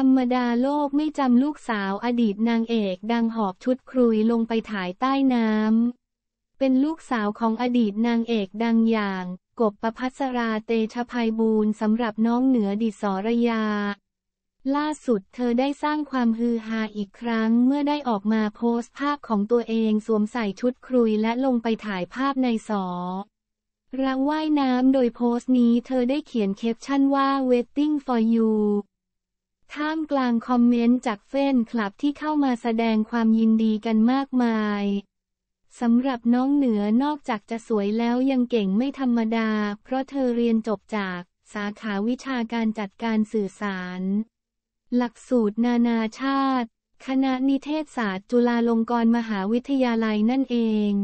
ธรรมดาโลกไม่จำลูกสาวอดีตนางเอกดังหอบชุดครุยลงไปถ่ายใต้น้ำเป็นลูกสาวของอดีตนางเอกดังอย่าง กบประพัสราเตชภัยบูรณ์สำหรับน้องเหนือดิศรยา ล่าสุด เธอได้สร้างความฮือฮาอีกครั้งเมื่อได้ออกมาโพสต์ภาพของตัวเองสวมใส่ชุดครุยและลงไปถ่ายภาพในสอระว่ายน้ำโดยโพสต์นี้เธอได้เขียนแคปชั่นว่า waiting for you ท่ามกลางคอมเมนต์จากแฟนคลับที่เข้ามาแสดงความยินดีกันมากมายสำหรับน้องเหนือนอกจากจะสวยแล้วยังเก่งไม่ธรรมดา เพราะเธอเรียนจบจากสาขาวิชาการจัดการสื่อสาร หลักสูตรนานาชาติ คณะนิเทศศาสตร์ จุฬาลงกรณ์มหาวิทยาลัยนั่นเอง